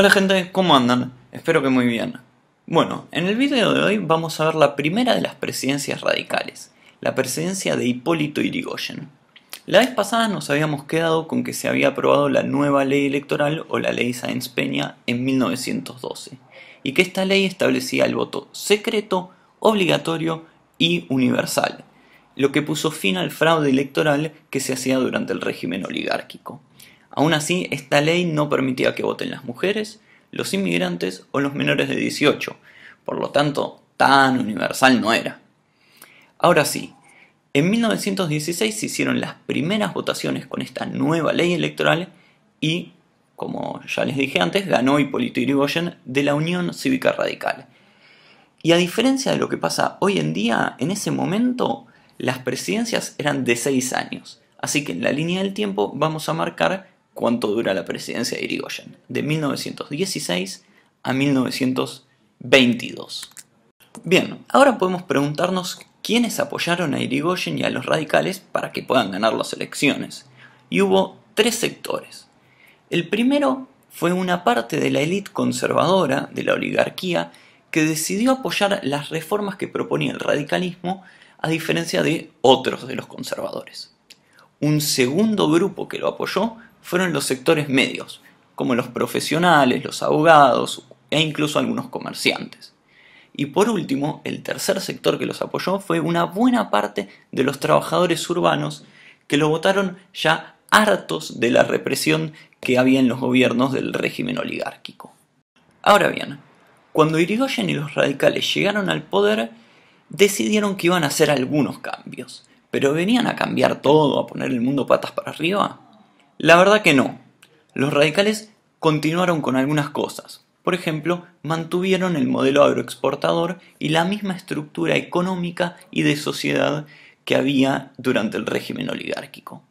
Hola gente, ¿cómo andan? Espero que muy bien. Bueno, en el video de hoy vamos a ver la primera de las presidencias radicales, la presidencia de Hipólito Yrigoyen. La vez pasada nos habíamos quedado con que se había aprobado la nueva ley electoral o la ley Sáenz Peña en 1912, y que esta ley establecía el voto secreto, obligatorio y universal, lo que puso fin al fraude electoral que se hacía durante el régimen oligárquico. Aún así, esta ley no permitía que voten las mujeres, los inmigrantes o los menores de 18, por lo tanto, tan universal no era. Ahora sí, en 1916 se hicieron las primeras votaciones con esta nueva ley electoral y, como ya les dije antes, ganó Hipólito Yrigoyen de la Unión Cívica Radical. Y a diferencia de lo que pasa hoy en día, en ese momento las presidencias eran de 6 años, así que en la línea del tiempo vamos a marcar cuánto dura la presidencia de Irigoyen, de 1916 a 1922. Bien, ahora podemos preguntarnos quiénes apoyaron a Irigoyen y a los radicales para que puedan ganar las elecciones. Y hubo tres sectores. El primero fue una parte de la élite conservadora, de la oligarquía, que decidió apoyar las reformas que proponía el radicalismo, a diferencia de otros de los conservadores. Un segundo grupo que lo apoyó fueron los sectores medios, como los profesionales, los abogados e incluso algunos comerciantes. Y por último, el tercer sector que los apoyó fue una buena parte de los trabajadores urbanos que lo votaron ya hartos de la represión que había en los gobiernos del régimen oligárquico. Ahora bien, cuando Irigoyen y los radicales llegaron al poder, decidieron que iban a hacer algunos cambios. Pero venían a cambiar todo, a poner el mundo patas para arriba. La verdad que no. Los radicales continuaron con algunas cosas. Por ejemplo, mantuvieron el modelo agroexportador y la misma estructura económica y de sociedad que había durante el régimen oligárquico.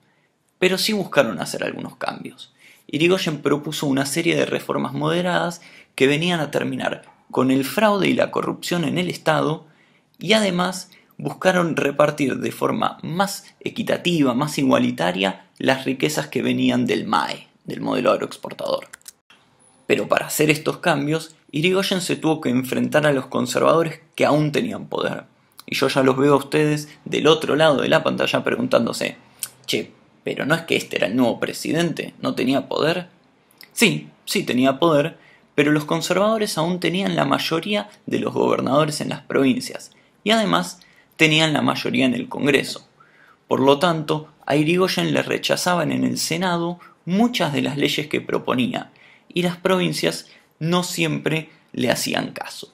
Pero sí buscaron hacer algunos cambios. Irigoyen propuso una serie de reformas moderadas que venían a terminar con el fraude y la corrupción en el Estado y además buscaron repartir de forma más equitativa, más igualitaria las riquezas que venían del MAE, del modelo agroexportador. Pero para hacer estos cambios, Irigoyen se tuvo que enfrentar a los conservadores que aún tenían poder. Y yo ya los veo a ustedes del otro lado de la pantalla preguntándose, che, pero no es que este era el nuevo presidente, no tenía poder. Sí, sí tenía poder, pero los conservadores aún tenían la mayoría de los gobernadores en las provincias, y además tenían la mayoría en el Congreso. Por lo tanto, a Irigoyen le rechazaban en el Senado muchas de las leyes que proponía y las provincias no siempre le hacían caso.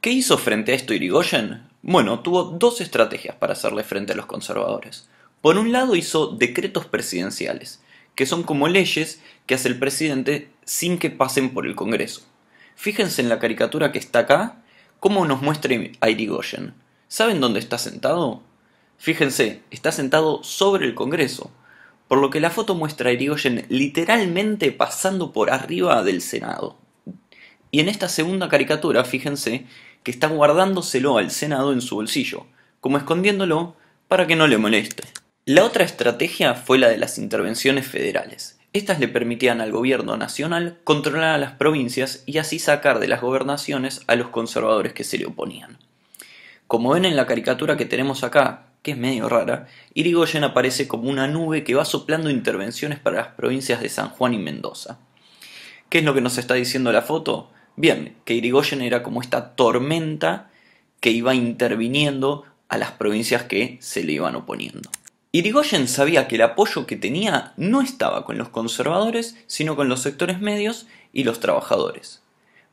¿Qué hizo frente a esto Irigoyen? Bueno, tuvo dos estrategias para hacerle frente a los conservadores. Por un lado hizo decretos presidenciales, que son como leyes que hace el presidente sin que pasen por el Congreso. Fíjense en la caricatura que está acá, cómo nos muestra a Irigoyen. ¿Saben dónde está sentado? Fíjense, está sentado sobre el Congreso, por lo que la foto muestra a Irigoyen literalmente pasando por arriba del Senado. Y en esta segunda caricatura, fíjense, que está guardándoselo al Senado en su bolsillo, como escondiéndolo para que no le moleste. La otra estrategia fue la de las intervenciones federales. Estas le permitían al gobierno nacional controlar a las provincias y así sacar de las gobernaciones a los conservadores que se le oponían. Como ven en la caricatura que tenemos acá, que es medio rara, Irigoyen aparece como una nube que va soplando intervenciones para las provincias de San Juan y Mendoza. ¿Qué es lo que nos está diciendo la foto? Bien, que Irigoyen era como esta tormenta que iba interviniendo a las provincias que se le iban oponiendo. Irigoyen sabía que el apoyo que tenía no estaba con los conservadores, sino con los sectores medios y los trabajadores.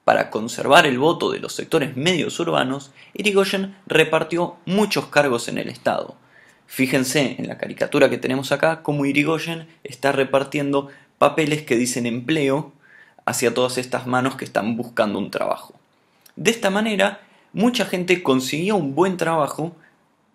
Para conservar el voto de los sectores medios urbanos, Irigoyen repartió muchos cargos en el Estado. Fíjense en la caricatura que tenemos acá cómo Irigoyen está repartiendo papeles que dicen empleo hacia todas estas manos que están buscando un trabajo. De esta manera, mucha gente consiguió un buen trabajo,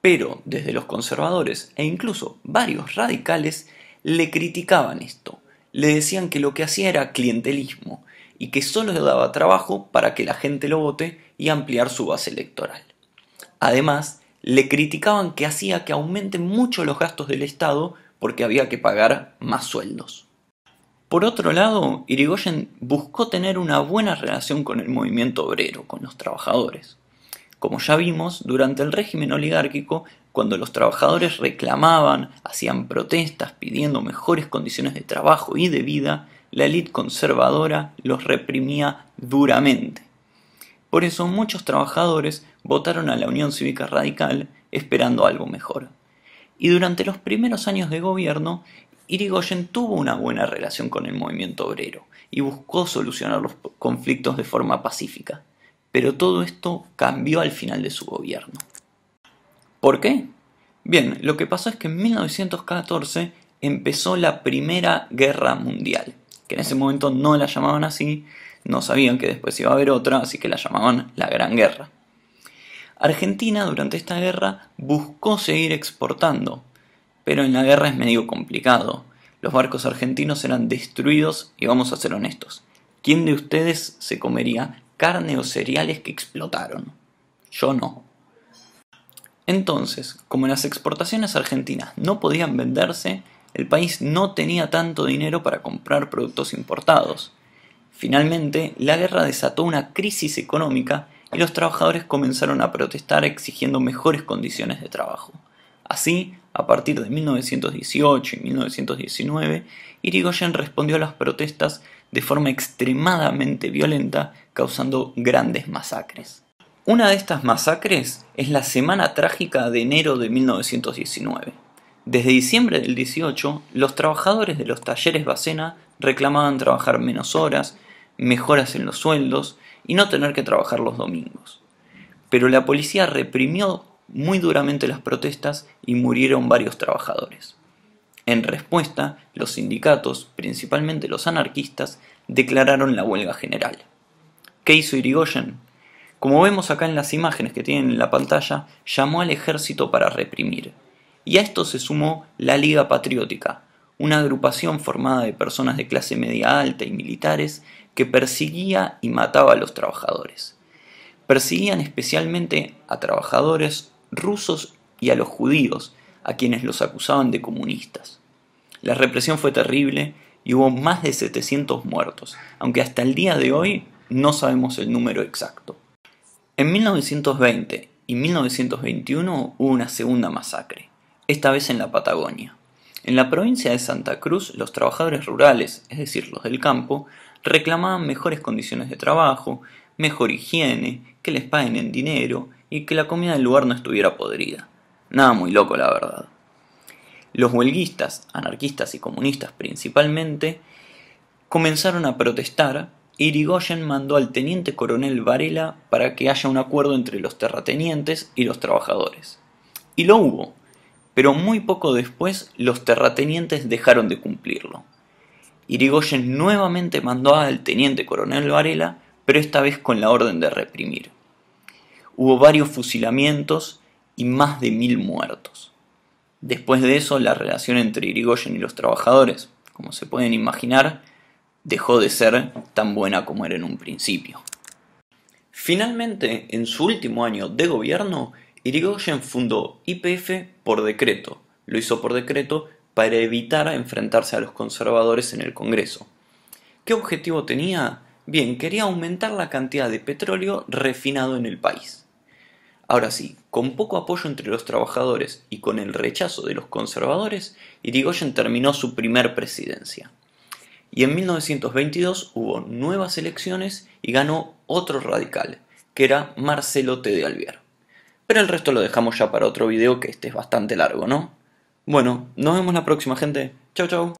pero desde los conservadores e incluso varios radicales le criticaban esto. Le decían que lo que hacía era clientelismo, y que solo daba trabajo para que la gente lo vote y ampliar su base electoral. Además, le criticaban que hacía que aumenten mucho los gastos del Estado porque había que pagar más sueldos. Por otro lado, Irigoyen buscó tener una buena relación con el movimiento obrero, con los trabajadores. Como ya vimos, durante el régimen oligárquico cuando los trabajadores reclamaban, hacían protestas pidiendo mejores condiciones de trabajo y de vida, la élite conservadora los reprimía duramente. Por eso muchos trabajadores votaron a la Unión Cívica Radical esperando algo mejor. Y durante los primeros años de gobierno, Irigoyen tuvo una buena relación con el movimiento obrero y buscó solucionar los conflictos de forma pacífica. Pero todo esto cambió al final de su gobierno. ¿Por qué? Bien, lo que pasó es que en 1914 empezó la Primera Guerra Mundial, que en ese momento no la llamaban así, no sabían que después iba a haber otra, así que la llamaban la Gran Guerra. Argentina durante esta guerra buscó seguir exportando, pero en la guerra es medio complicado. Los barcos argentinos eran destruidos y vamos a ser honestos. ¿Quién de ustedes se comería carne o cereales que explotaron? Yo no. Entonces, como las exportaciones argentinas no podían venderse, el país no tenía tanto dinero para comprar productos importados. Finalmente, la guerra desató una crisis económica y los trabajadores comenzaron a protestar exigiendo mejores condiciones de trabajo. Así, a partir de 1918 y 1919, Irigoyen respondió a las protestas de forma extremadamente violenta, causando grandes masacres. Una de estas masacres es la Semana Trágica de enero de 1919. Desde diciembre del 18, los trabajadores de los talleres Bacena reclamaban trabajar menos horas, mejoras en los sueldos y no tener que trabajar los domingos. Pero la policía reprimió muy duramente las protestas y murieron varios trabajadores. En respuesta, los sindicatos, principalmente los anarquistas, declararon la huelga general. ¿Qué hizo Irigoyen? Como vemos acá en las imágenes que tienen en la pantalla, llamó al ejército para reprimir. Y a esto se sumó la Liga Patriótica, una agrupación formada de personas de clase media alta y militares que perseguía y mataba a los trabajadores. Persiguían especialmente a trabajadores rusos y a los judíos, a quienes los acusaban de comunistas. La represión fue terrible y hubo más de 700 muertos, aunque hasta el día de hoy no sabemos el número exacto. En 1920 y 1921 hubo una segunda masacre, esta vez en la Patagonia. En la provincia de Santa Cruz, los trabajadores rurales, es decir, los del campo, reclamaban mejores condiciones de trabajo, mejor higiene, que les paguen en dinero y que la comida del lugar no estuviera podrida. Nada muy loco, la verdad. Los huelguistas, anarquistas y comunistas principalmente, comenzaron a protestar Irigoyen mandó al teniente coronel Varela para que haya un acuerdo entre los terratenientes y los trabajadores. Y lo hubo, pero muy poco después los terratenientes dejaron de cumplirlo. Irigoyen nuevamente mandó al teniente coronel Varela, pero esta vez con la orden de reprimir. Hubo varios fusilamientos y más de mil muertos. Después de eso, la relación entre Irigoyen y los trabajadores, como se pueden imaginar, dejó de ser tan buena como era en un principio. Finalmente, en su último año de gobierno, Irigoyen fundó IPF por decreto. Lo hizo por decreto para evitar enfrentarse a los conservadores en el Congreso. ¿Qué objetivo tenía? Bien, quería aumentar la cantidad de petróleo refinado en el país. Ahora sí, con poco apoyo entre los trabajadores y con el rechazo de los conservadores, Irigoyen terminó su primer presidencia. Y en 1922 hubo nuevas elecciones y ganó otro radical, que era Marcelo T. de Alvear. Pero el resto lo dejamos ya para otro video que este es bastante largo, ¿no? Bueno, nos vemos la próxima gente. chao chao.